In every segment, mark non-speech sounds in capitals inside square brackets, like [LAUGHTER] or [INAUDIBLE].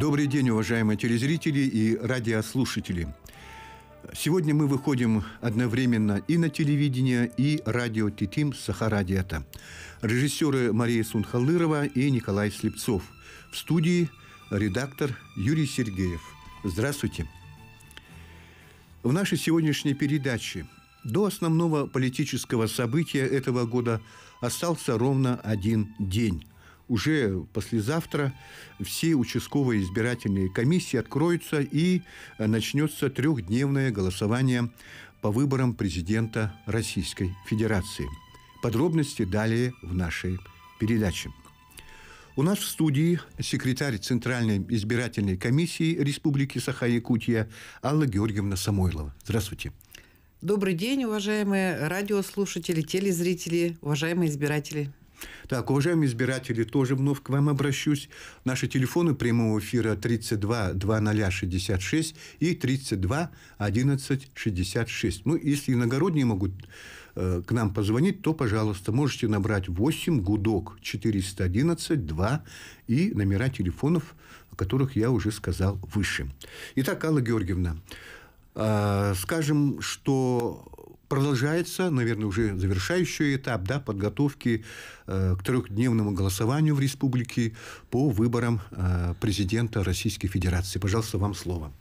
Добрый день, уважаемые телезрители и радиослушатели. Сегодня мы выходим одновременно и на телевидение, и радио Титим Сахарадиата. Режиссеры Мария Сунхалырова и Николай Слепцов. В студии редактор Юрий Сергеев. Здравствуйте. В нашей сегодняшней передаче до основного политического события этого года остался ровно один день уже послезавтра все участковые избирательные комиссии откроются и э, начнется трехдневное голосование по выборам президента Российской Федерации. Подробности далее в нашей передаче. У нас в студии секретарь Центральной избирательной комиссии Республики Саха-Якутия Алла Георгиевна Самойлова. Здравствуйте. Добрый день, уважаемые радиослушатели, телезрители, уважаемые избиратели. Так, уважаемые избиратели, тоже вновь к вам обращусь. Наши телефоны прямого эфира 32 2066 и 32 11 66. Ну, если иногородние могут э, к нам позвонить, то, пожалуйста, можете набрать 8 гудок 411 2 и номера телефонов, о которых я уже сказал выше. Итак, Алла Георгиевна, э, скажем, что продолжается, наверное, уже завершающий этап да, подготовки э, к трехдневному голосованию в республике по выборам э, президента Российской Федерации. Пожалуйста, вам слово.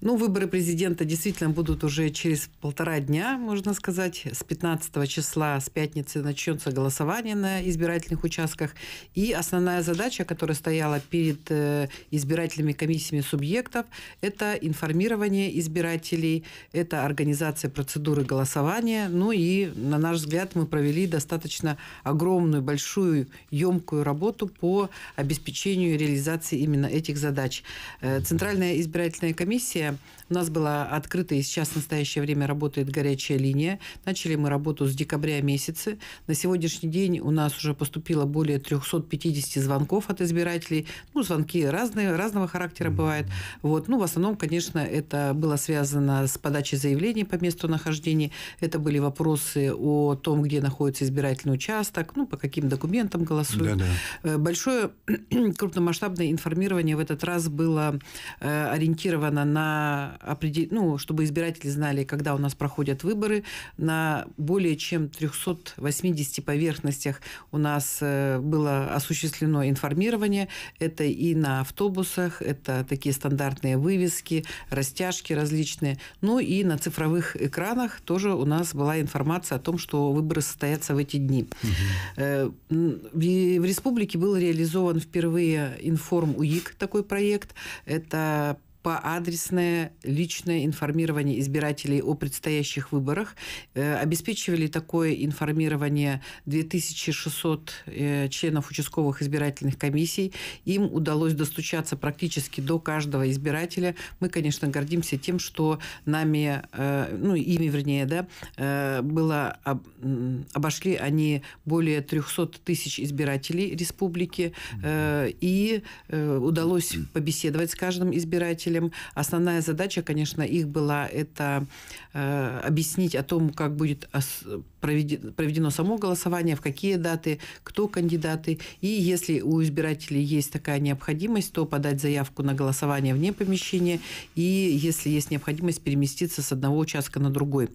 Ну, выборы президента действительно будут уже через полтора дня, можно сказать. С 15 числа, с пятницы начнется голосование на избирательных участках. И основная задача, которая стояла перед э, избирательными комиссиями субъектов, это информирование избирателей, это организация процедуры голосования. Ну и, на наш взгляд, мы провели достаточно огромную, большую, емкую работу по обеспечению реализации именно этих задач. Э, Центральная избирательная комиссия развития у нас была открыта и сейчас в настоящее время работает горячая линия. Начали мы работу с декабря месяца. На сегодняшний день у нас уже поступило более 350 звонков от избирателей. Ну, звонки разные, разного характера бывают. Вот. Ну, в основном, конечно, это было связано с подачей заявлений по месту нахождения. Это были вопросы о том, где находится избирательный участок, ну, по каким документам голосуют. Да -да. Э, большое [CLEARS THROAT] крупномасштабное информирование в этот раз было э, ориентировано на определить, ну, чтобы избиратели знали, когда у нас проходят выборы. На более чем 380 поверхностях у нас э, было осуществлено информирование. Это и на автобусах, это такие стандартные вывески, растяжки различные. Ну и на цифровых экранах тоже у нас была информация о том, что выборы состоятся в эти дни. Угу. В республике был реализован впервые информ УИК такой проект. Это по адресное личное информирование избирателей о предстоящих выборах. Э, обеспечивали такое информирование 2600 э, членов участковых избирательных комиссий. Им удалось достучаться практически до каждого избирателя. Мы, конечно, гордимся тем, что нами, э, ну, ими, вернее, да, было, обошли они более 300 тысяч избирателей республики, и удалось побеседовать с каждым избирателем предпринимателям. Основная задача, конечно, их была это э, объяснить о том, как будет проведено само голосование, в какие даты, кто кандидаты. И если у избирателей есть такая необходимость, то подать заявку на голосование вне помещения, и если есть необходимость переместиться с одного участка на другой.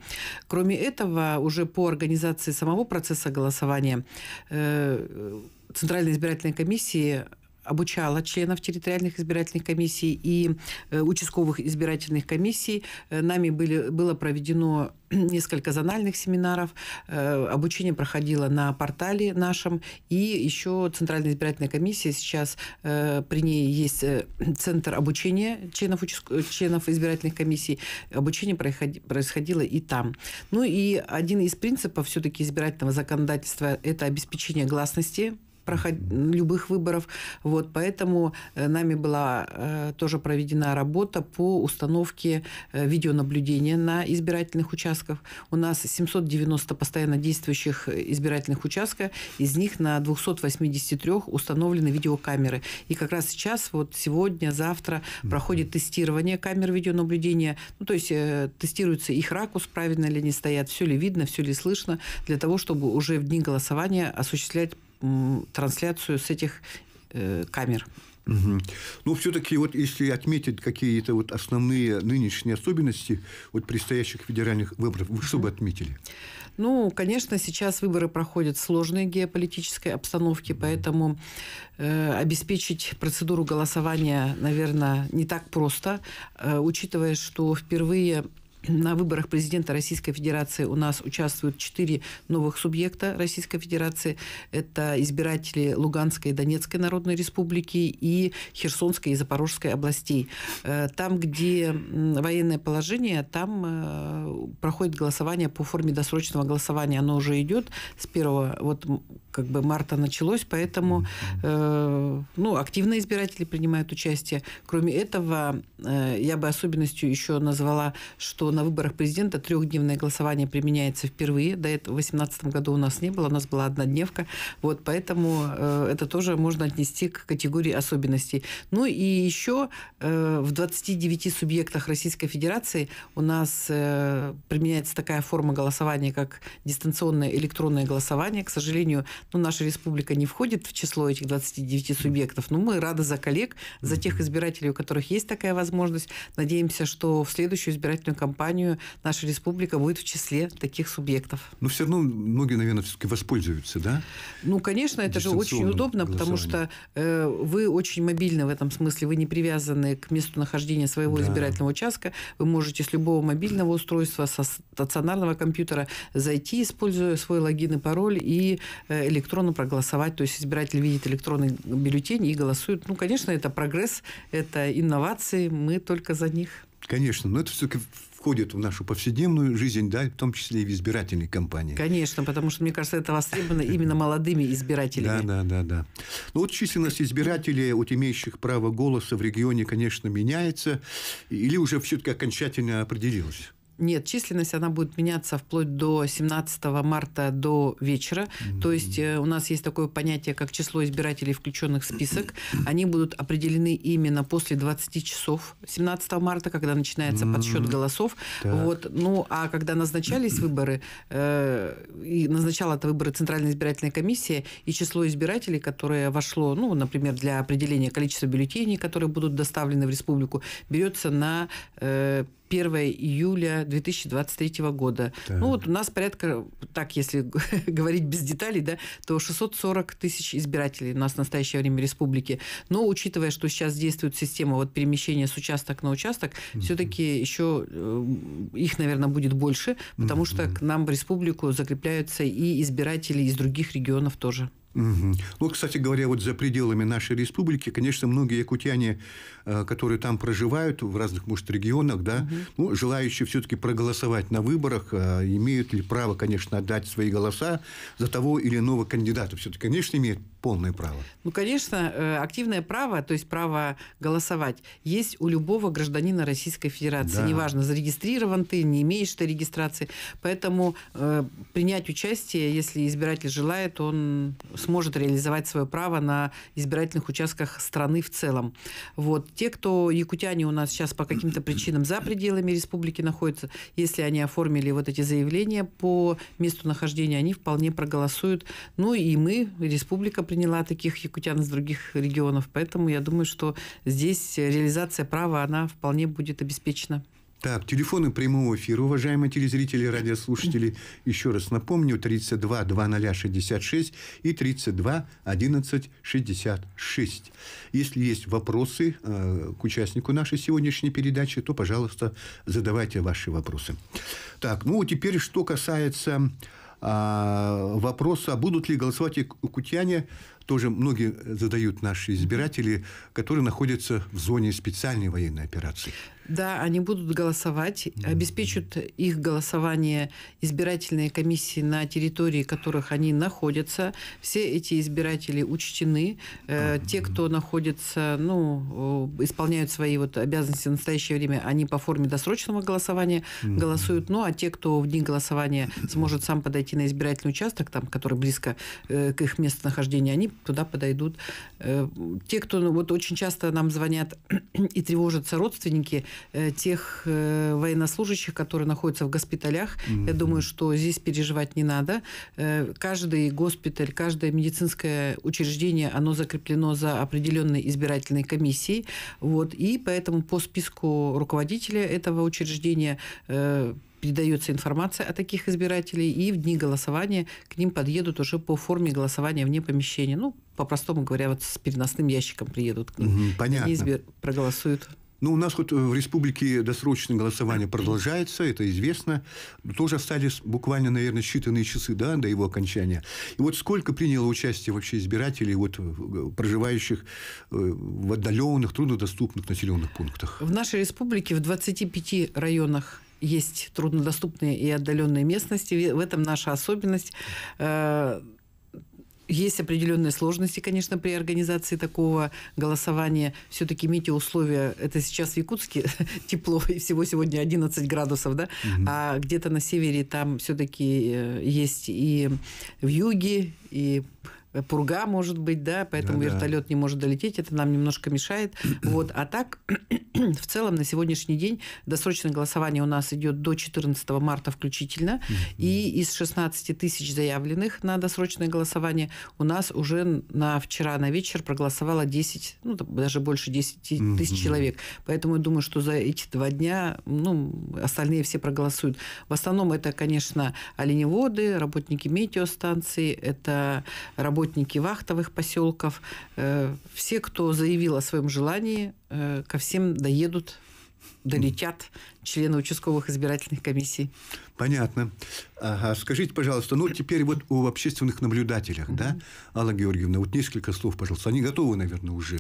Кроме этого, уже по организации самого процесса голосования э, Центральной избирательной комиссии обучала членов территориальных избирательных комиссий и э, участковых избирательных комиссий. Э, нами были, было проведено [CLEARS THROAT] несколько зональных семинаров. Э, обучение проходило на портале нашем. И еще Центральная избирательная комиссия сейчас при ней есть [CLEARS THROAT] центр обучения членов, членов избирательных комиссий. Обучение происходило и там. Ну и один из принципов все-таки избирательного законодательства – это обеспечение гласности проход... любых выборов. Вот, поэтому э, нами была э, тоже проведена работа по установке э, видеонаблюдения на избирательных участках. У нас 790 постоянно действующих избирательных участков, из них на 283 установлены видеокамеры. И как раз сейчас, вот сегодня, завтра проходит тестирование камер видеонаблюдения, ну, то есть тестируется их ракурс, правильно ли они стоят, все ли видно, все ли слышно, для того, чтобы уже в дни голосования осуществлять трансляцию с этих э, камер. Угу. Ну, все-таки вот если отметить какие-то вот основные нынешние особенности вот предстоящих федеральных выборов, вы что бы отметили? Ну, конечно, сейчас выборы проходят в сложной геополитической обстановке, поэтому э, обеспечить процедуру голосования, наверное, не так просто, э, учитывая, что впервые на выборах президента Российской Федерации у нас участвуют четыре новых субъекта Российской Федерации. Это избиратели Луганской и Донецкой Народной Республики и Херсонской и Запорожской областей. Э, там, где военное положение, там э, проходит голосование по форме досрочного голосования. Оно уже идет с первого, вот как бы марта началось, поэтому э, ну, активно избиратели принимают участие. Кроме этого, я бы особенностью еще назвала, что на выборах президента трехдневное голосование применяется впервые. До этого в 2018 году у нас не было, у нас была однодневка. Вот, поэтому э, это тоже можно отнести к категории особенностей. Ну и еще э, в 29 субъектах Российской Федерации у нас э, применяется такая форма голосования, как дистанционное электронное голосование. К сожалению, ну, наша республика не входит в число этих 29 субъектов, но мы рады за коллег, за тех избирателей, у которых есть такая возможность. Надеемся, что в следующую избирательную кампанию компанию наша республика будет в числе таких субъектов. Но ну, все равно многие, наверное, все-таки воспользуются, да? Ну, конечно, это же очень удобно, потому что э, вы очень мобильны в этом смысле, вы не привязаны к месту нахождения своего да. избирательного участка, вы можете с любого мобильного устройства, со стационарного компьютера зайти, используя свой логин и пароль, и э, электронно проголосовать. То есть избиратель видит электронный бюллетень и голосует. Ну, конечно, это прогресс, это инновации, мы только за них. Конечно, но это все-таки входит в нашу повседневную жизнь, да, в том числе и в избирательной кампании. Конечно, потому что, мне кажется, это востребовано именно молодыми избирателями. Да, да, да, да. Ну вот численность избирателей, вот имеющих право голоса в регионе, конечно, меняется или уже все-таки окончательно определилась? Нет, численность она будет меняться вплоть до 17 марта до вечера. Mm-hmm. То есть э, у нас есть такое понятие, как число избирателей, включенных в список. Они будут определены именно после 20 часов 17 марта, когда начинается mm-hmm. подсчет голосов. Вот. Ну, а когда назначались [CLEARS THROAT] выборы, э, и назначала это выборы Центральная избирательная комиссия, и число избирателей, которое вошло, ну, например, для определения количества бюллетеней, которые будут доставлены в республику, берется на э, 1 июля 2023 года. Да. Ну вот у нас порядка, так если [LAUGHS] говорить без деталей, да, то 640 тысяч избирателей у нас в настоящее время республики. Но учитывая, что сейчас действует система вот перемещения с участок на участок, mm-hmm. все-таки еще э, их, наверное, будет больше, потому mm-hmm. что к нам в республику закрепляются и избиратели из других регионов тоже. Угу. Ну, кстати говоря, вот за пределами нашей республики, конечно, многие якутяне Э, которые там проживают в разных, может, регионах, да, угу. ну, желающие все-таки проголосовать на выборах, э, имеют ли право, конечно, отдать свои голоса за того или иного кандидата. Все-таки, конечно, имеют полное право. Ну, конечно, э, активное право, то есть право голосовать, есть у любого гражданина Российской Федерации. Да. Неважно, зарегистрирован ты, не имеешь ты регистрации. Поэтому э, принять участие, если избиратель желает, он сможет реализовать свое право на избирательных участках страны в целом. Вот те, кто якутяне у нас сейчас по каким-то причинам за пределами республики находятся, если они оформили вот эти заявления по месту нахождения, они вполне проголосуют. Ну и мы, республика приняла таких якутян из других регионов, поэтому я думаю, что здесь реализация права, она вполне будет обеспечена. Так, телефоны прямого эфира, уважаемые телезрители и радиослушатели, еще раз напомню, 32 2066 и 32 11 66. Если есть вопросы э, к участнику нашей сегодняшней передачи, то, пожалуйста, задавайте ваши вопросы. Так, ну теперь, что касается а, вопроса, будут ли голосовать кутяне, тоже многие задают наши избиратели, которые находятся в зоне специальной военной операции. Да, они будут голосовать, mm-hmm. обеспечат их голосование избирательные комиссии на территории, которых они находятся. Все эти избиратели учтены. Mm-hmm. Те, кто находится, ну, э, исполняют свои вот обязанности в настоящее время, они по форме досрочного голосования mm-hmm. голосуют. Ну, а те, кто в день голосования сможет сам подойти на избирательный участок, там, который близко э, к их местонахождению, они туда подойдут. Э, те, кто, ну, вот очень часто нам звонят [CLEARS THROAT] и тревожатся родственники, Э, тех э, военнослужащих, которые находятся в госпиталях. Mm-hmm. Я думаю, что здесь переживать не надо. Э, каждый госпиталь, каждое медицинское учреждение, оно закреплено за определенной избирательной комиссией. Вот, и поэтому по списку руководителя этого учреждения передается информация о таких избирателях и в дни голосования к ним подъедут уже по форме голосования вне помещения. Ну, по-простому говоря, вот с переносным ящиком приедут к ним. понятно. И избир... проголосуют. Ну, у нас вот э, в республике досрочное голосование [CLEARS THROAT] продолжается, это известно. Тоже остались буквально, наверное, считанные часы да, до его окончания. И вот сколько приняло участие вообще избирателей, вот, э, проживающих э, в отдаленных, труднодоступных населенных пунктах? В нашей республике в 25 районах есть труднодоступные и отдаленные местности. В этом наша особенность. Есть определенные сложности, конечно, при организации такого голосования. Все-таки метеоусловия, это сейчас в Якутске [LAUGHS] тепло, и всего сегодня 11 градусов, да? Угу. А где-то на севере там все-таки э, есть и в юге, и Э, пурга может быть, да, поэтому да, вертолет да. не может долететь, это нам немножко мешает. [CLEARS THROAT] Вот. А так, [CLEARS THROAT] в целом, на сегодняшний день досрочное голосование у нас идет до 14 марта включительно, и из 16 тысяч заявленных на досрочное голосование у нас уже на вчера, на вечер проголосовало 10, ну, даже больше 10 тысяч человек. Поэтому я думаю, что за эти два дня, ну, остальные все проголосуют. В основном это, конечно, оленеводы, работники метеостанций, это работники работники вахтовых поселков, э, все, кто заявил о своем желании, э, ко всем доедут долетят, члены участковых избирательных комиссий. Понятно. Ага. Скажите, пожалуйста, ну теперь вот об общественных наблюдателях, да, Алла Георгиевна, вот несколько слов, пожалуйста. Они готовы, наверное, уже.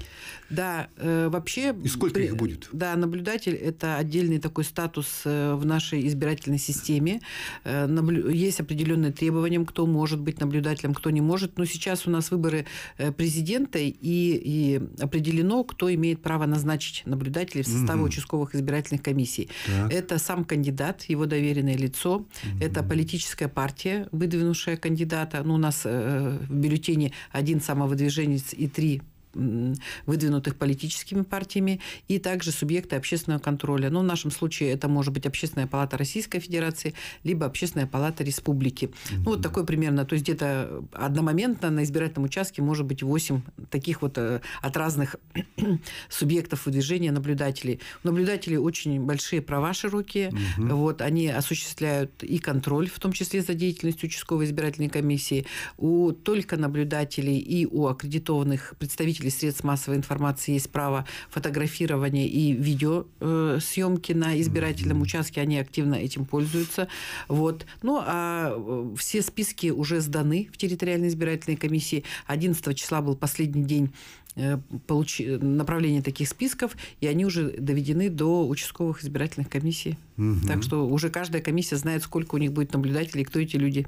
Да, э, вообще... И сколько при... их будет? Да, наблюдатель – это отдельный такой статус э, в нашей избирательной системе. Э, есть определенные требования, кто может быть наблюдателем, кто не может. Но сейчас у нас выборы э, президента, и, и определено, кто имеет право назначить наблюдателей в составе mm участковых избирательных комиссий. Так. Это сам кандидат, его доверенное лицо, угу. это политическая партия, выдвинувшая кандидата. Ну, у нас э, в бюллетене один самовыдвиженец и три выдвинутых политическими партиями, и также субъекты общественного контроля. Но ну, в нашем случае это может быть Общественная палата Российской Федерации, либо Общественная палата Республики. Mm-hmm. Ну, вот такой примерно, то есть где-то одномоментно на избирательном участке может быть 8 таких вот э, от разных [CLEARS THROAT] субъектов выдвижения наблюдателей. Наблюдатели очень большие права широкие, mm-hmm. вот, они осуществляют и контроль, в том числе за деятельностью участковой избирательной комиссии, у только наблюдателей и у аккредитованных представителей представителей средств массовой информации есть право фотографирования и видеосъемки э, на избирательном участке, они активно этим пользуются. Вот. Ну, а э, все списки уже сданы в территориальной избирательной комиссии. 11 числа был последний день э, получ... направления таких списков, и они уже доведены до участковых избирательных комиссий. Угу. Так что уже каждая комиссия знает, сколько у них будет наблюдателей, кто эти люди.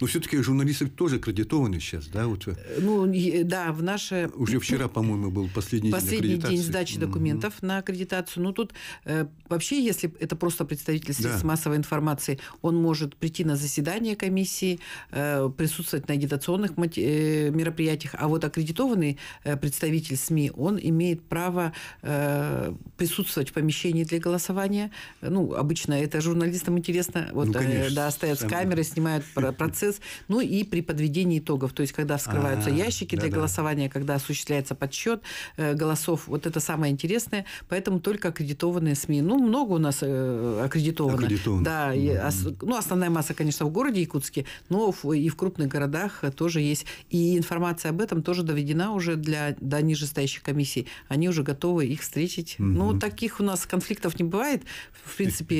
Но все-таки журналисты тоже кредитованы сейчас, да? Вот. Э? Э, ну, э, да, в наше... Уже вчера, по-моему, был последний, последний день, день сдачи документов mm на аккредитацию. Ну, тут э, вообще, если это просто представитель средств да. массовой информации, он может прийти на заседание комиссии, э, присутствовать на агитационных э, мероприятиях, а вот аккредитованный э, представитель СМИ, он имеет право э, присутствовать в помещении для голосования, ну, обычно это журналистам интересно. Вот, ну, э, конечно, да, стоят с камерой, снимают [LAUGHS] процесс. Ну и при подведении итогов, то есть когда вскрываются а, ящики для голосования, когда осуществляется подсчет э, голосов, вот это самое интересное. Поэтому только аккредитованные СМИ. Ну, много у нас э, аккредитованных Да, ну, основная масса, конечно, в городе Якутске, но и в крупных городах тоже есть. И информация об этом тоже доведена уже для до нижестоящих комиссий. Они уже готовы их встретить. Ну, таких у нас конфликтов не бывает. В принципе,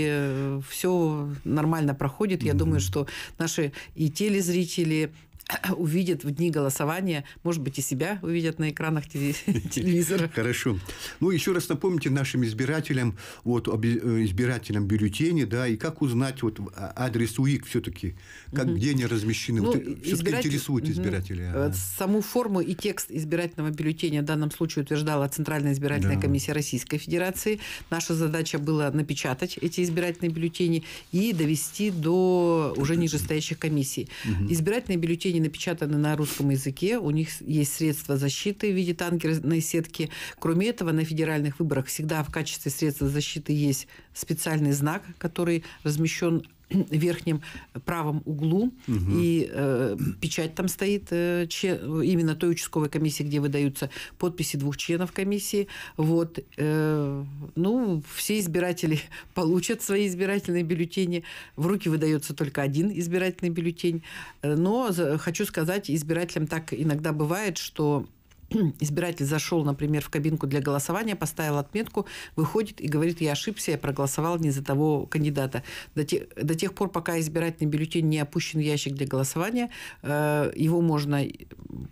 все нормально проходит. Я mm думаю, что наши и телезрители, [CLEARS THROAT] увидят в дни голосования, может быть, и себя увидят на экранах [LAUGHS] телевизора. Хорошо. Ну, еще раз напомните нашим избирателям, вот, об э, избирателям бюллетени, да, и как узнать вот а, адрес УИК все-таки, как, угу. где они размещены. Ну, вот, э, все-таки избиратель... интересует Угу. Э, ага. Саму форму и текст избирательного бюллетеня в данном случае утверждала Центральная избирательная да. комиссия Российской Федерации. Наша задача была напечатать эти избирательные бюллетени и довести до уже нижестоящих комиссий. Угу. Избирательные бюллетени напечатаны на русском языке, у них есть средства защиты в виде танкерной сетки. Кроме этого, на федеральных выборах всегда в качестве средства защиты есть специальный знак, который размещен [CLEARS THROAT] верхнем правом углу, угу. и э, печать там стоит э, член, именно той участковой комиссии, где выдаются подписи двух членов комиссии. Вот, э, ну, все избиратели [LAUGHS] получат свои избирательные бюллетени. В руки выдается только один избирательный бюллетень. Э, но хочу сказать, избирателям так иногда бывает, что [CLEARS THROAT] избиратель зашел, например, в кабинку для голосования, поставил отметку, выходит и говорит, я ошибся, я проголосовал не за того кандидата. До, те, до тех пор, пока избирательный бюллетень не опущен в ящик для голосования, э, его можно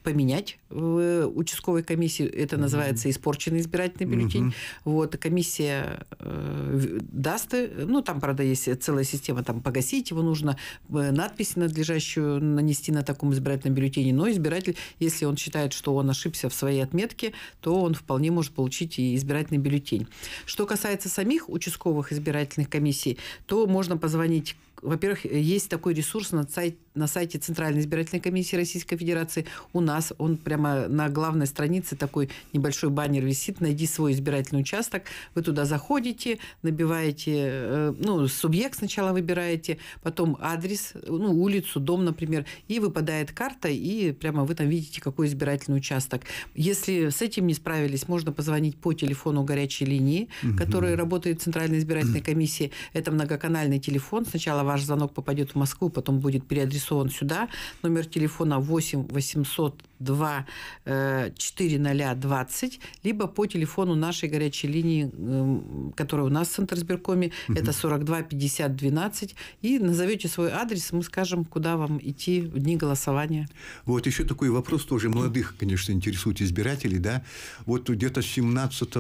поменять в участковой комиссии. Это угу. называется испорченный избирательный бюллетень. Угу. Вот, комиссия э, даст, э, ну, там, правда, есть целая система, там, погасить его нужно, э, надпись надлежащую нанести на таком избирательном бюллетене. Но избиратель, если он считает, что он ошибся в своей отметке, то он вполне может получить и избирательный бюллетень. Что касается самих участковых избирательных комиссий, то можно позвонить во-первых, есть такой ресурс на, сайте, на сайте Центральной избирательной комиссии Российской Федерации. У нас он прямо на главной странице такой небольшой баннер висит. Найди свой избирательный участок. Вы туда заходите, набиваете, э, ну, субъект сначала выбираете, потом адрес, ну, улицу, дом, например, и выпадает карта, и прямо вы там видите, какой избирательный участок. Если с этим не справились, можно позвонить по телефону горячей линии, угу. который работает в Центральной избирательной комиссии. Это многоканальный телефон. Сначала ваш звонок попадет в Москву, потом будет переадресован сюда. Номер телефона 8 800 2 4 0 20, либо по телефону нашей горячей линии, эм, которая у нас в Центр сберкоме, угу. это 42 50 12, и назовете свой адрес, мы скажем, куда вам идти в дни голосования. Вот еще такой вопрос тоже молодых, конечно, интересует избирателей, да, вот где-то 17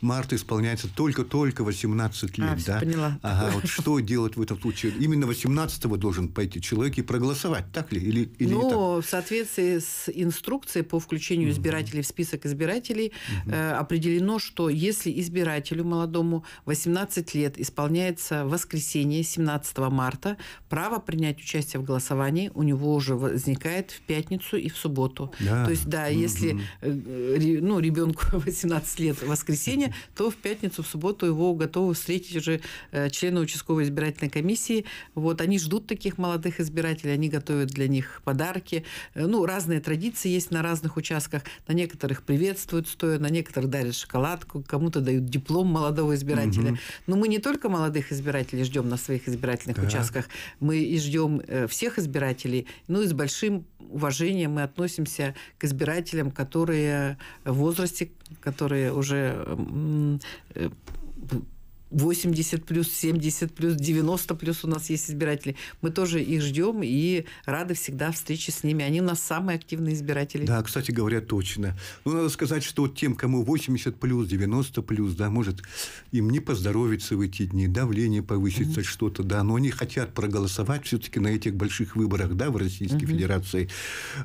марта исполняется только-только 18 а, лет, а, да? поняла. Ага, вот что делать в этом случае? Именно 18 должен пойти человек и проголосовать, так ли? Или, или ну, в соответствии с инструкции по включению избирателей в список избирателей э, определено, что если избирателю молодому 18 лет исполняется воскресенье 17 марта, право принять участие в голосовании у него уже возникает в пятницу и в субботу. Да. То есть, да, если э, ну, ребенку 18 [LAUGHS] лет воскресенье, [LAUGHS] то в пятницу, в субботу его готовы встретить уже э, члены участковой избирательной комиссии. Вот они ждут таких молодых избирателей, они готовят для них подарки. Э, ну, разные традиции традиции есть на разных участках. На некоторых приветствуют стоя, на некоторых дарят шоколадку, кому-то дают диплом молодого избирателя. Угу. Но мы не только молодых избирателей ждем на своих избирательных так. участках, мы и ждем э, всех избирателей. Ну и с большим уважением мы относимся к избирателям, которые в возрасте, которые уже э, 80 плюс, 70 плюс, 90 плюс у нас есть избиратели. Мы тоже их ждем и рады всегда встрече с ними. Они у нас самые активные избиратели. Да, кстати говоря, точно. Ну, надо сказать, что тем, кому 80 плюс, 90 плюс, да, может, им не поздоровится в эти дни, давление повысится, mm-hmm. что-то, да, но они хотят проголосовать все-таки на этих больших выборах, да, в Российской mm-hmm. Федерации.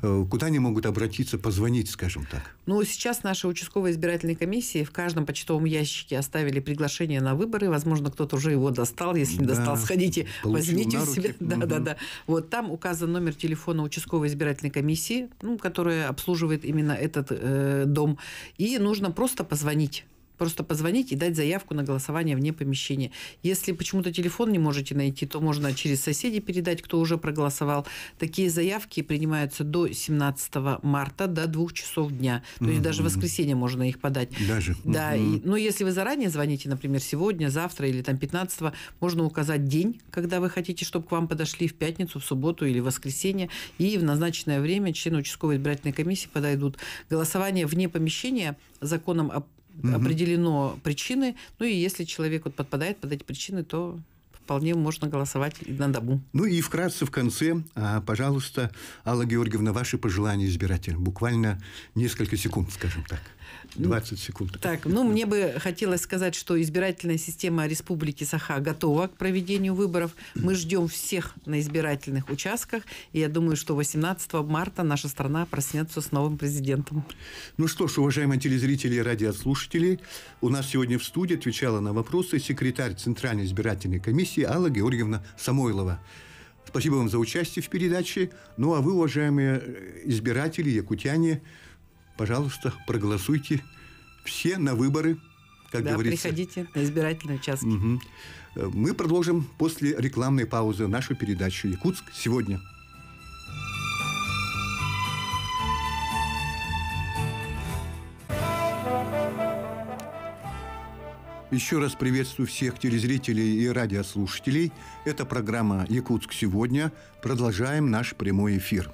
Э, куда они могут обратиться, позвонить, скажем так? Ну, сейчас наши участковые избирательные комиссии в каждом почтовом ящике оставили приглашение на выборы выборы, возможно, кто-то уже его достал, если не да. достал, сходите, Получил возьмите у себя. Да, да, да. Вот там указан номер телефона участковой избирательной комиссии, ну, которая обслуживает именно этот э, дом, и нужно просто позвонить просто позвонить и дать заявку на голосование вне помещения. Если почему-то телефон не можете найти, то можно через соседей передать, кто уже проголосовал. Такие заявки принимаются до 17 марта, до 2 часов дня. То mm-hmm. есть даже в воскресенье можно их подать. Даже? Да. Mm-hmm. И, но ну, если вы заранее звоните, например, сегодня, завтра или там 15 можно указать день, когда вы хотите, чтобы к вам подошли в пятницу, в субботу или в воскресенье. И в назначенное время члены участковой избирательной комиссии подойдут. Голосование вне помещения законом угу. определено причины. Ну и если человек вот подпадает под эти причины, то вполне можно голосовать на дому. Ну и вкратце в конце, а, пожалуйста, Алла Георгиевна, ваши пожелания избирателям. Буквально несколько секунд, скажем так. 20 секунд. Так, ну мне бы хотелось сказать, что избирательная система Республики Саха готова к проведению выборов. Мы ждем всех на избирательных участках. И я думаю, что 18 марта наша страна проснется с новым президентом. Ну что ж, уважаемые телезрители и радиослушатели, у нас сегодня в студии отвечала на вопросы секретарь Центральной избирательной комиссии Алла Георгиевна Самойлова. Спасибо вам за участие в передаче. Ну а вы, уважаемые э, избиратели, якутяне, пожалуйста, проголосуйте все на выборы, как да, говорится. приходите на избирательные участки. Угу. Мы продолжим после рекламной паузы нашу передачу «Якутск сегодня». Еще раз приветствую всех телезрителей и радиослушателей. Это программа «Якутск сегодня». Продолжаем наш прямой эфир.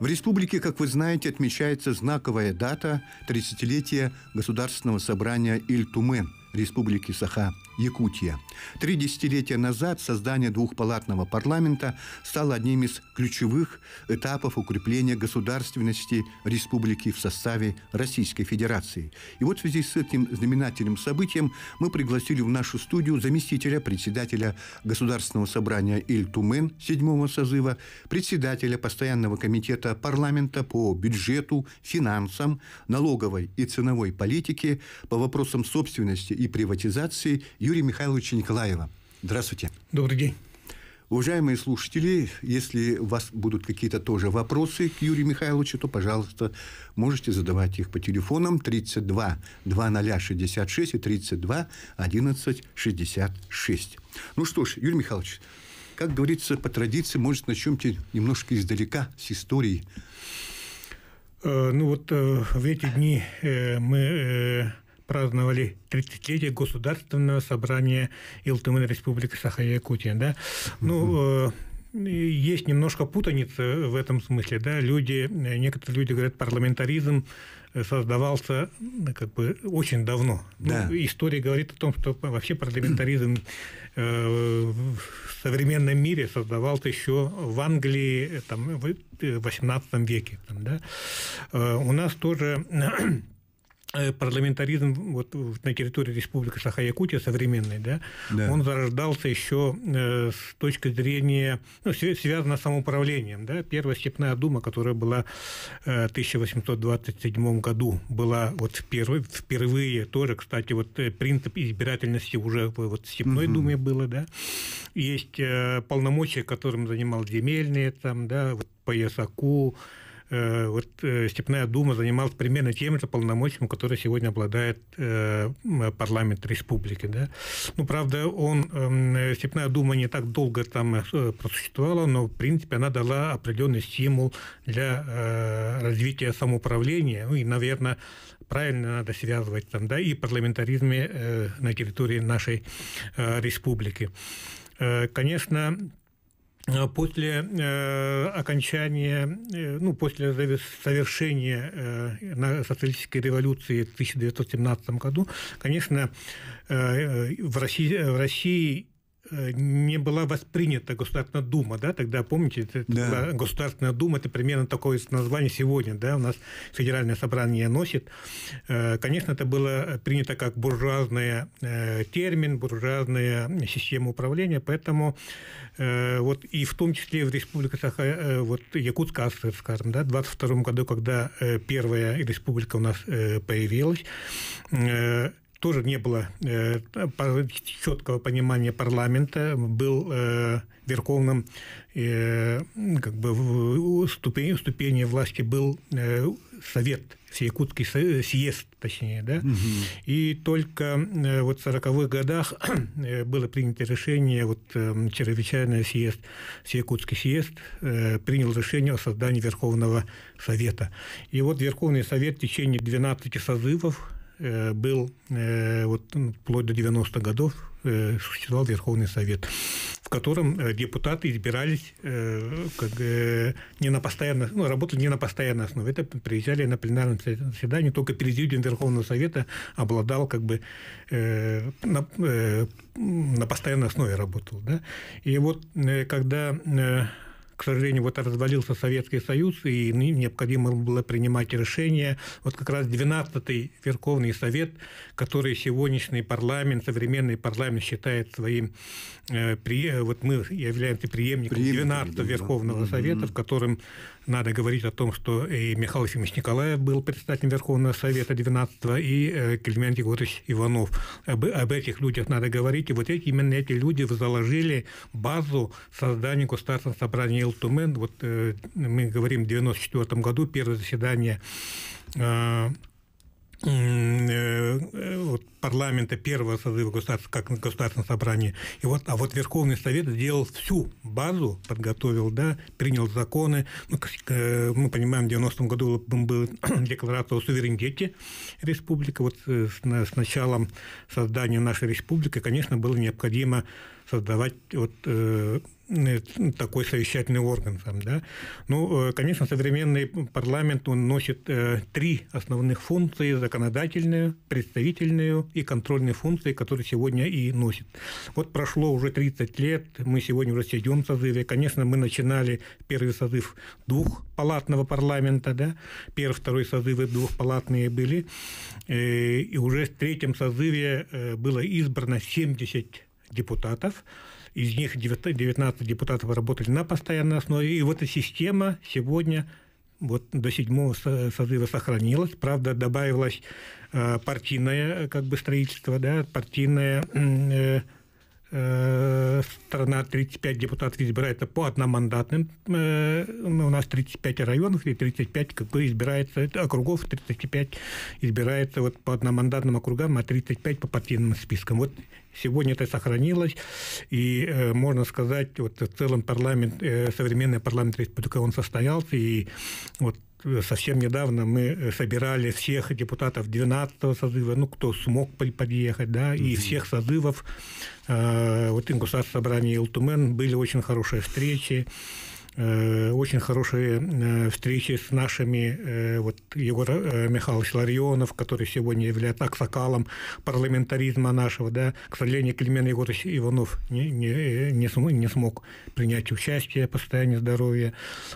В республике, как вы знаете, отмечается знаковая дата – 30-летие Государственного собрания Иль-Туме Республики Саха-Якутия. Три десятилетия назад создание двухпалатного парламента стало одним из ключевых этапов укрепления государственности республики в составе Российской Федерации. И вот в связи с этим знаменательным событием мы пригласили в нашу студию заместителя председателя Государственного собрания Иль-Тумен седьмого созыва, председателя Постоянного комитета парламента по бюджету, финансам, налоговой и ценовой политике, по вопросам собственности и приватизации Юрия Михайловича Николаева. Здравствуйте. Добрый день. Уважаемые слушатели, если у вас будут какие-то тоже вопросы к Юрию Михайловичу, то, пожалуйста, можете задавать их по телефонам 32 2066 и 32 11 66. Ну что ж, Юрий Михайлович, как говорится, по традиции, может, начнемте немножко издалека, с истории. Э, ну вот э, в эти дни э, мы праздновали 30-летие Государственного собрания Илтымын Республики Саха-Якутия. Да? Ну, э, есть немножко путаница в этом смысле, да, люди, э, некоторые люди говорят, парламентаризм э, создавался как бы очень давно. Ну, да. Ну, история говорит о том, что вообще парламентаризм в современном мире создавался еще в Англии там, в XVIII веке. Там, да. у нас тоже Э, парламентаризм вот на территории Республики Саха-Якутия современной, да, да, он зарождался еще э, с точки зрения, ну, связано с самоуправлением, да, Первая степная дума, которая была э, в 1827 году, была вот впервые, впервые тоже, кстати, вот принцип избирательности уже в вот степной угу. думе было, да, есть полномочия, которым занимал земельные, там, да, вот по Ясаку, Э, вот э, Степная Дума занималась примерно тем же полномочиями, которые сегодня обладает э, парламент республики. Да? Ну, правда, он, эм, Степная Дума не так долго там просуществовала, но, в принципе, она дала определенный стимул для развития самоуправления. Ну, и, наверное, правильно надо связывать там, да, и парламентаризме на территории нашей республики. Конечно, а после э, окончания, э, ну, после совершения э, социалистической революции в 1917 году, конечно, в, России, в России Э, не была воспринята Государственная Дума, да, тогда, помните, это да. была Государственная Дума, это примерно такое название сегодня, да, у нас Федеральное собрание носит. Э, конечно, это было принято как буржуазный э, термин, буржуазная система управления, поэтому вот и в том числе в Республике Саха, вот Якутска, скажем, да, в 22 году, когда первая республика у нас появилась, тоже не было э, четкого понимания парламента, был э, верховным, э, как бы ступени, ступени власти был э, совет, Якутский съезд, точнее, да, угу. и только э, вот в 40-х годах [CLEARS THROAT] э, было принято решение, вот э, чрезвычайный съезд, Якутский съезд э, принял решение о создании Верховного Совета. И вот Верховный Совет в течение 12 созывов Э, был, э, вот, ну, вплоть до 90-х годов э, существовал Верховный Совет, в котором депутаты избирались как, не на постоянной, ну, работали не на постоянной основе. Это приезжали на пленарном заседании, только президиум Верховного Совета обладал как бы на, на постоянной основе работал. Да? И вот когда к сожалению, вот развалился Советский Союз, и необходимо было принимать решение. Вот как раз 12-й Верховный Совет, который сегодняшний парламент, современный парламент считает своим... Э, при, вот мы являемся преемником 12-го Верховного да. Совета, в котором надо говорить о том, что и Михаил Ефимович Николаев был председателем Верховного Совета 12-го, и э, Климент Егорович Иванов. Об, об этих людях надо говорить. И вот эти, именно эти люди заложили базу создания государственного собрания Элтумен. Вот э, мы говорим в 1994 году, первое заседание э, Э, э, вот, парламента первого созыва государства, как государственного собрания. И вот, а вот Верховный Совет сделал всю базу, подготовил, да, принял законы. Ну, э, мы понимаем, в 90-м году была [CLEARS THROAT] декларация о суверенитете республики. Вот с, с началом создания нашей республики, конечно, было необходимо создавать вот, Э, такой совещательный орган сам, да. Ну, э, конечно, современный парламент, он носит э, три основных функции – законодательную, представительную и контрольные функции, которые сегодня и носит. Вот прошло уже 30 лет, мы сегодня уже в седьмом созыве. Конечно, мы начинали первый созыв двухпалатного парламента, да, первый, второй созывы двухпалатные были, и уже в третьем созыве было избрано 70 депутатов, из них 19 депутатов работали на постоянной основе, и вот эта система сегодня вот до седьмого созыва сохранилась. Правда, добавилось э, партийное э, как бы строительство, да, партийное э, Э, страна 35 депутатов избирается по одномандатным. Э, ну, у нас 35 районов и 35 как бы избирается, округов 35 избирается вот по одномандатным округам, а 35 по партийным спискам. Вот сегодня это сохранилось, и э, можно сказать, вот в целом парламент, современный парламент республики, он состоялся, и вот совсем недавно мы э, собирали всех депутатов 12-го созыва, ну, кто смог подъехать, да, mm-hmm. и всех созывов э, вот Ингусар собрания Илтумен были очень хорошие встречи. Э, очень хорошие э, встречи с нашими, э, вот Егор Михайлович Ларионов, который сегодня является аксакалом парламентаризма нашего, да, к сожалению, Климен Егорович Иванов не, не, не, смог, не смог принять участие по состоянию здоровья.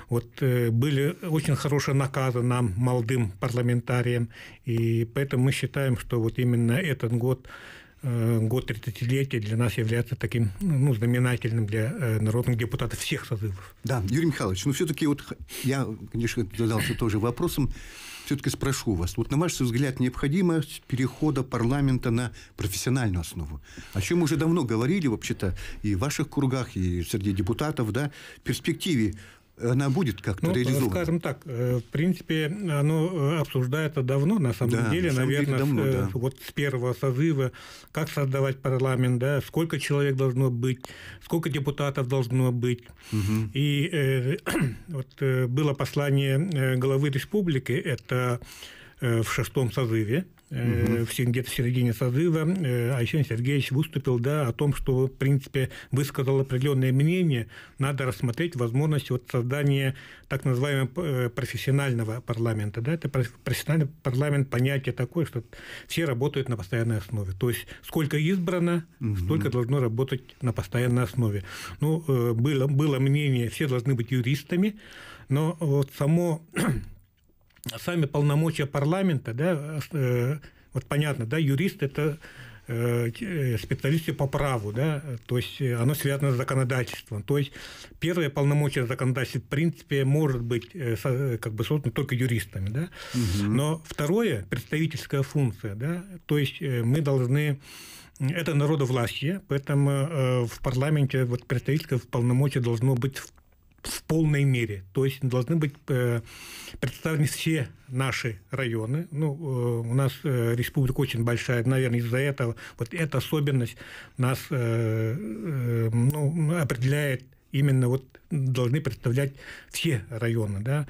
Вот были очень хорошие наказы нам, молодым парламентариям, и поэтому мы считаем, что вот именно этот год Э, год 30-летия для нас является таким ну, знаменательным для э, народных депутатов всех созывов. Да, Юрий Михайлович, ну все-таки вот я, конечно, задался тоже вопросом, все-таки спрошу вас. Вот на ваш взгляд необходимость перехода парламента на профессиональную основу, о чем уже давно говорили вообще-то и в ваших кругах, и среди депутатов, да, в перспективе она будет как-то ну, реализована. Скажем так, э, в принципе, оно э, обсуждается давно, на самом да, деле, на самом наверное, деле давно, с, э, да. вот с первого созыва, как создавать парламент, да, сколько человек должно быть, сколько депутатов должно быть. Угу. И э, [CLEARS THROAT] вот было послание главы республики, это в шестом созыве, угу. в, где-то в середине созыва э, Айсен Сергеевич выступил да, о том, что, в принципе, высказал определенное мнение, надо рассмотреть возможность вот создания так называемого э, профессионального парламента. Да? Это профессиональный парламент понятие такое, что все работают на постоянной основе. То есть сколько избрано, угу. столько должно работать на постоянной основе. Ну, было, было мнение, все должны быть юристами, но вот само сами полномочия парламента, да, э, э, вот понятно, да, юрист – это э, э, специалисты по праву, да, то есть оно связано с законодательством. То есть первое полномочие законодательства, в принципе, может быть как бы создано только юристами, да. Угу. Но второе, представительская функция, да, то есть мы должны это народовластие, поэтому в парламенте вот представительское полномочия должно быть в в полной мере. То есть должны быть э, представлены все наши районы. Ну, э, у нас э, республика очень большая, наверное, из-за этого. Вот эта особенность нас ну, определяет именно вот должны представлять все районы, да,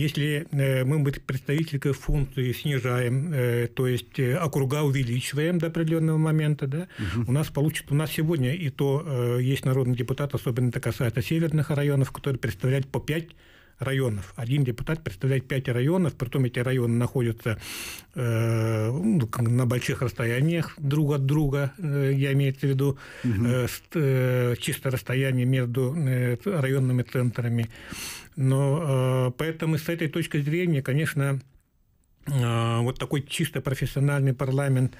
если э, мы представительскую функцию снижаем, э, то есть э, округа увеличиваем до определенного момента, да, угу. у нас получится, у нас сегодня и то есть народный депутат, особенно это касается северных районов, которые представляют по 5 районов. Один депутат представляет пять районов, притом эти районы находятся э, ну, на больших расстояниях друг от друга, э, я имею в виду э, э, чисто расстояние между э, районными центрами. Но э, поэтому с этой точки зрения, конечно, э, вот такой чисто профессиональный парламент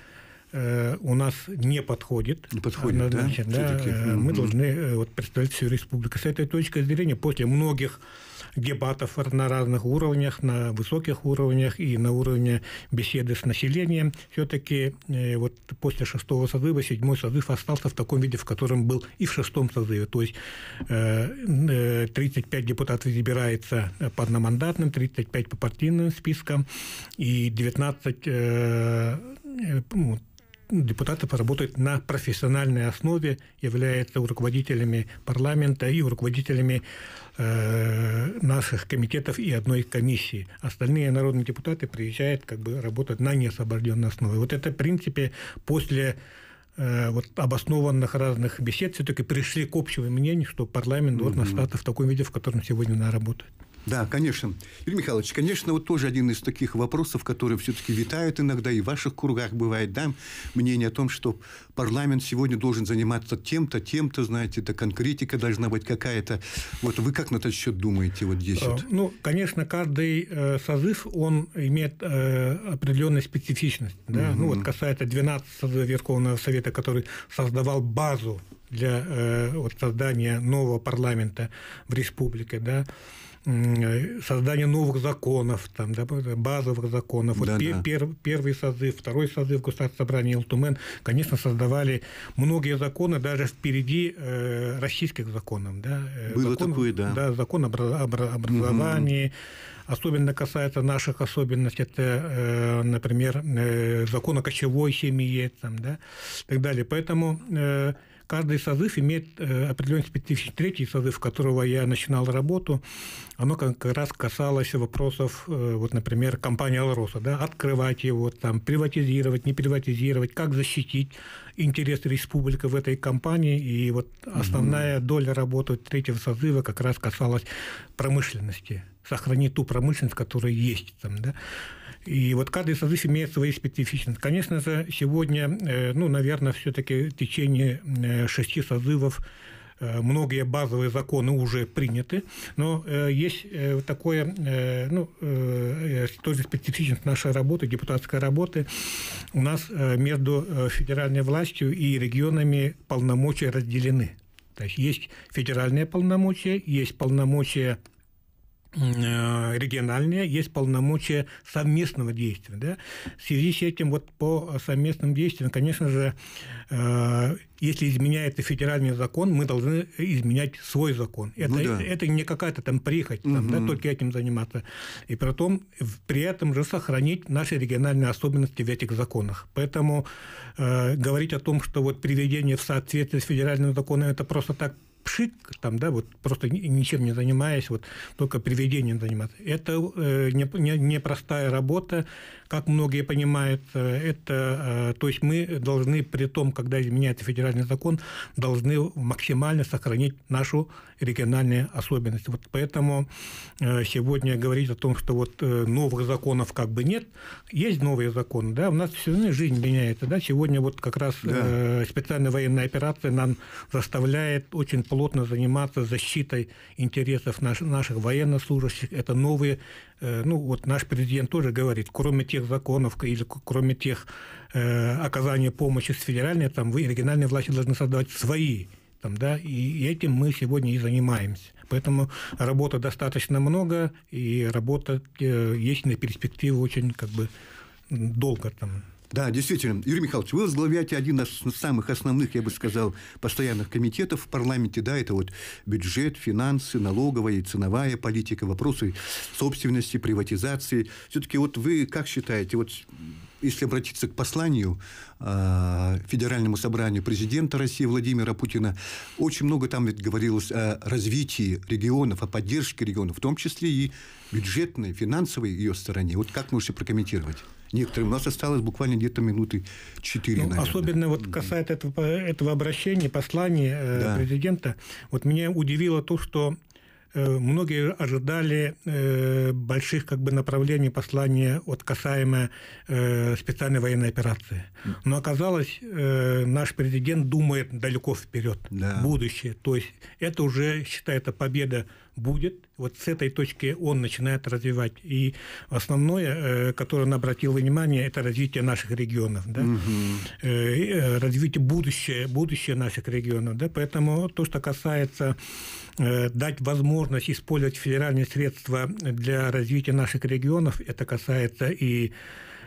э, у нас не подходит. Не подходит, однозначно, да? да. Мы должны э, вот, представлять всю республику. С этой точки зрения, после многих дебатов на разных уровнях, на высоких уровнях и на уровне беседы с населением. Все-таки э, вот после шестого созыва седьмой созыв остался в таком виде, в котором был и в шестом созыве. То есть 35 э, э, депутатов избирается по одномандатным, 35 по партийным спискам и 19 вот, ну, депутаты поработают на профессиональной основе, являются руководителями парламента и руководителями э, наших комитетов и одной комиссии. Остальные народные депутаты приезжают, как бы работать на неосвобожденной основе. Вот это, в принципе, после э, вот обоснованных разных бесед все-таки пришли к общему мнению, что парламент должен mm остаться в таком виде, в котором сегодня она работает. Да, конечно. Юрий Михайлович, конечно, вот тоже один из таких вопросов, которые все-таки витают иногда и в ваших кругах бывает, да, мнение о том, что парламент сегодня должен заниматься тем-то, тем-то, знаете, это конкретика должна быть какая-то. Вот вы как на этот счет думаете вот здесь а, вот? Ну, конечно, каждый э, созыв, он имеет э, определенную специфичность, да, угу. ну вот касается 12 Верховного Совета, который создавал базу для э, вот, создания нового парламента в республике, да, создание новых законов, там, да, базовых законов. Да, вот да. Пер, пер, первый созыв, второй созыв Государственного собрания Элтумен, конечно, создавали многие законы, даже впереди э, российских законов. Да, э, Было закон, такое, да. Да, закон об, об, образовании, угу. особенно касается наших особенностей, это, э, например, э, закон о кочевой семье, там, да, и так далее. Поэтому каждый созыв имеет э, определенный специфичный третий созыв, которого я начинал работу. Оно как раз касалось вопросов, э, вот, например, компании «Алроса», да, открывать его, там, приватизировать, не приватизировать, как защитить интересы республики в этой компании. И вот основная угу. доля работы третьего созыва как раз касалась промышленности сохранить ту промышленность, которая есть там, да. И вот каждый созыв имеет свои специфичность. Конечно же, сегодня, э, ну, наверное, все-таки в течение э, шести созывов э, многие базовые законы уже приняты, но есть такое, ну, тоже специфичность нашей работы, депутатской работы. У нас между федеральной властью и регионами полномочия разделены. То есть есть федеральные полномочия, есть полномочия Э, региональные, есть полномочия совместного действия. Да? В связи с этим вот по совместным действиям, конечно же, э, если изменяется федеральный закон, мы должны изменять свой закон. Ну это, ну, да. это не какая-то там прихоть, там, угу. да, только этим заниматься. И при, том, при этом же сохранить наши региональные особенности в этих законах. Поэтому э, говорить о том, что вот приведение в соответствие с федеральным законом, это просто так пшик, там, да, вот просто ничем не занимаясь, вот только приведением заниматься. Это э, непростая не, не простая работа, как многие понимают, э, это, э, то есть мы должны при том, когда изменяется федеральный закон, должны максимально сохранить нашу региональные особенности. Вот поэтому э, сегодня говорить о том, что вот э, новых законов как бы нет, есть новые законы, да, у нас все равно жизнь меняется, да, сегодня вот как раз да. Э, специальная военная операция нам заставляет очень плотно заниматься защитой интересов наших, наших военнослужащих, это новые, ну вот наш президент тоже говорит, кроме тех законов или кроме тех оказания помощи с федеральной, там вы региональные власти должны создавать свои там, да, и этим мы сегодня и занимаемся. Поэтому работы достаточно много, и работа э, есть на перспективу очень как бы долго там. Да, действительно. Юрий Михайлович, вы возглавляете один из самых основных, я бы сказал, постоянных комитетов в парламенте. Да, это вот бюджет, финансы, налоговая и ценовая политика, вопросы собственности, приватизации. Все-таки вот вы как считаете, вот если обратиться к посланию э, Федеральному собранию президента России Владимира Путина, очень много там ведь говорилось о развитии регионов, о поддержке регионов, в том числе и бюджетной, финансовой ее стороне. Вот как можете прокомментировать? Некоторым у нас осталось буквально где-то минуты 4, ну, наверное. Особенно вот касается этого, этого обращения, послания э, да. президента. Вот меня удивило то, что э, многие ожидали э, больших как бы направлений послания от касаемо специальной военной операции. Но оказалось, наш президент думает далеко вперед, да. будущее. То есть это уже считается победа будет. Вот с этой точки он начинает развивать. И основное, э, которое он обратил внимание, это развитие наших регионов, да? угу. развитие будущее, будущее наших регионов. Да? Поэтому то, что касается дать возможность использовать федеральные средства для развития наших регионов, это касается и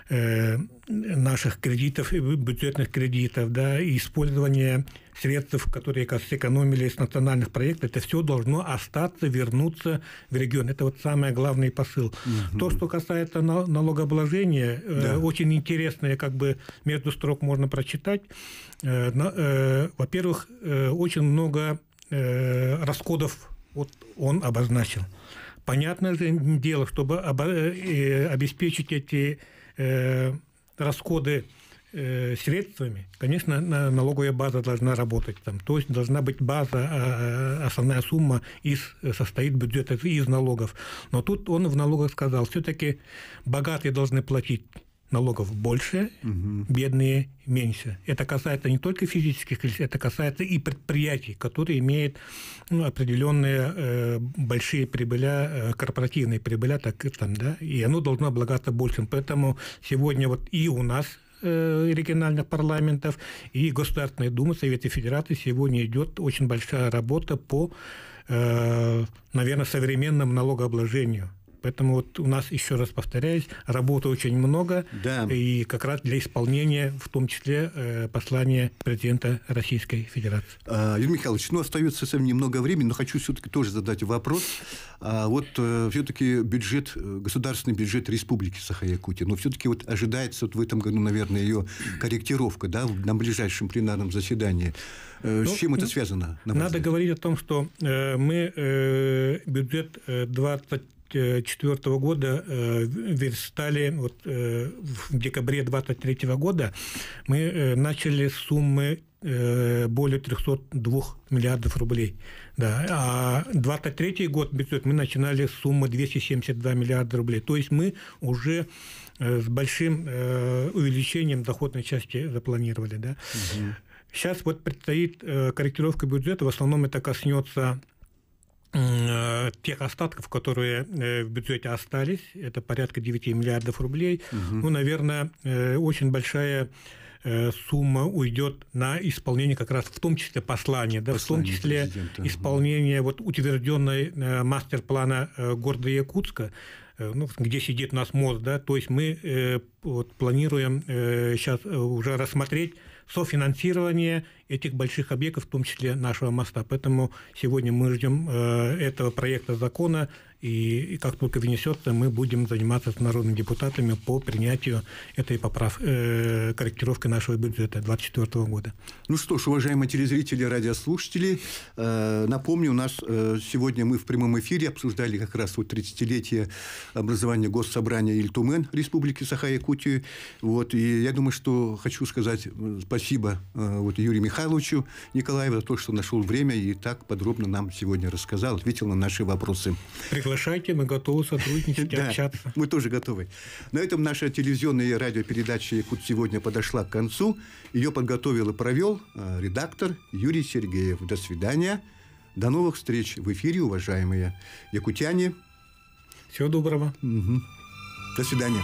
Э, наших кредитов, бюджетных кредитов, да, и использование средств, которые как сэкономили из национальных проектов, это все должно остаться, вернуться в регион. Это вот самый главный посыл. Угу. То, что касается налогообложения, э, да. очень интересное, как бы между строк можно прочитать. Э, во-первых, очень много расходов вот он обозначил. Понятное дело, чтобы обеспечить эти Э, расходы э, средствами, конечно, налоговая база должна работать там. То есть должна быть база, а, а, основная сумма из, состоит бюджет из налогов. Но тут он в налогах сказал, все-таки богатые должны платить налогов больше, угу. бедные меньше. Это касается не только физических лиц, это касается и предприятий, которые имеют ну, определенные э, большие прибыля, э, корпоративные прибыля, так там, да, и оно должно облагаться большим. Поэтому сегодня вот и у нас э, региональных парламентов и Государственной Думы Совета Федерации сегодня идет очень большая работа по, э, наверное, современному налогообложению. Поэтому вот у нас, еще раз повторяюсь, работы очень много, да. и как раз для исполнения, в том числе, э, послания президента Российской Федерации. А, Юрий Михайлович, ну, остается совсем немного времени, но хочу все-таки тоже задать вопрос. А, вот э, все-таки бюджет, э, государственный бюджет Республики Саха-Якутия, но все-таки вот ожидается вот в этом году, наверное, ее корректировка, да, на ближайшем пленарном заседании. Э, ну, с чем это ну, связано? На надо говорить о том, что э, мы бюджет 20 1924 э, года э, верстали, вот э, в декабре 23 года мы начали суммы более 302 миллиардов рублей. Да. А 23 год бюджет мы начинали с суммы 272 миллиарда рублей. То есть мы уже с большим увеличением доходной части запланировали. Да. Угу. Сейчас вот предстоит корректировка бюджета. В основном это коснется Э, тех остатков, которые э, в бюджете остались, это порядка 9 миллиардов рублей, угу. ну, наверное, э, очень большая сумма уйдет на исполнение как раз в том числе послания, да, Послание в том числе президента. исполнение вот утвержденной мастер-плана города Якутска, ну, где сидит у нас мост, да, то есть мы вот, планируем сейчас уже рассмотреть софинансирование этих больших объектов, в том числе нашего моста. Поэтому сегодня мы ждем э, этого проекта закона, и, и как только внесется, мы будем заниматься с народными депутатами по принятию этой поправ... э, корректировки нашего бюджета 2024 года. Ну что ж, уважаемые телезрители, радиослушатели, э, напомню, у нас э, сегодня мы в прямом эфире обсуждали как раз вот 30-летие образования Госсобрания Ильтумен Республики Саха-Якутию. Вот, и я думаю, что хочу сказать э, спасибо э, вот Юрию Михайловичу Николаеву за то, что нашел время и так подробно нам сегодня рассказал, ответил на наши вопросы. Прекрасно. Приглашайте, мы готовы сотрудничать, да, общаться. Мы тоже готовы. На этом наша телевизионная и радиопередача «Якут сегодня» подошла к концу. Ее подготовил и провел э, редактор Юрий Сергеев. До свидания. До новых встреч в эфире, уважаемые якутяне. Всего доброго. Угу. До свидания.